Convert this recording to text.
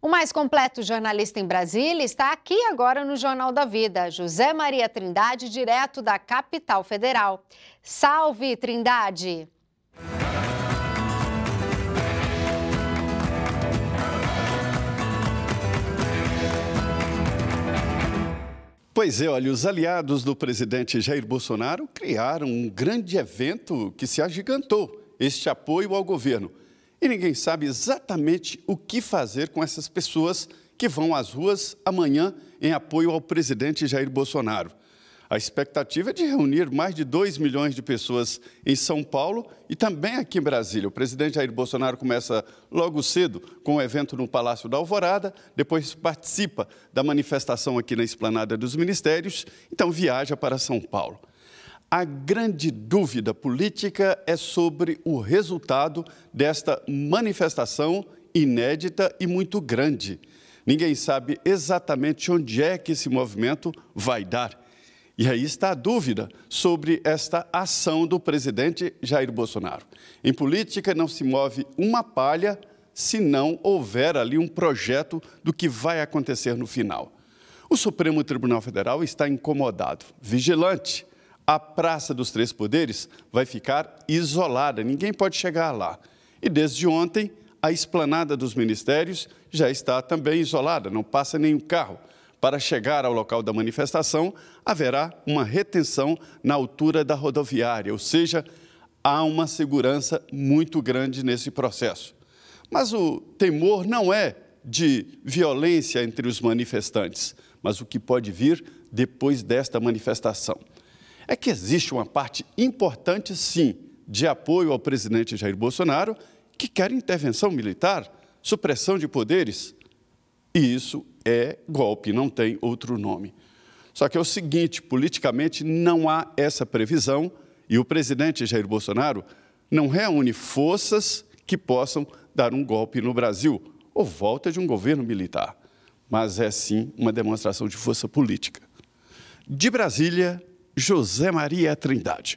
O mais completo jornalista em Brasília está aqui agora no Jornal da Vida, José Maria Trindade, direto da capital federal. Salve, Trindade! Pois é, olha, os aliados do presidente Jair Bolsonaro criaram um grande evento que se agigantou este apoio ao governo e ninguém sabe exatamente o que fazer com essas pessoas que vão às ruas amanhã em apoio ao presidente Jair Bolsonaro. A expectativa é de reunir mais de 2 milhões de pessoas em São Paulo e também aqui em Brasília. O presidente Jair Bolsonaro começa logo cedo com o um evento no Palácio da Alvorada, depois participa da manifestação aqui na Esplanada dos Ministérios, então viaja para São Paulo. A grande dúvida política é sobre o resultado desta manifestação inédita e muito grande. Ninguém sabe exatamente onde é que esse movimento vai dar. E aí está a dúvida sobre esta ação do presidente Jair Bolsonaro. Em política não se move uma palha se não houver ali um projeto do que vai acontecer no final. O Supremo Tribunal Federal está incomodado, vigilante a Praça dos Três Poderes vai ficar isolada, ninguém pode chegar lá. E desde ontem, a esplanada dos ministérios já está também isolada, não passa nenhum carro. Para chegar ao local da manifestação, haverá uma retenção na altura da rodoviária, ou seja, há uma segurança muito grande nesse processo. Mas o temor não é de violência entre os manifestantes, mas o que pode vir depois desta manifestação é que existe uma parte importante, sim, de apoio ao presidente Jair Bolsonaro que quer intervenção militar, supressão de poderes. E isso é golpe, não tem outro nome. Só que é o seguinte: politicamente não há essa previsão e o presidente Jair Bolsonaro não reúne forças que possam dar um golpe no Brasil ou volta de um governo militar. Mas é sim uma demonstração de força política. De Brasília, José Maria Trindade.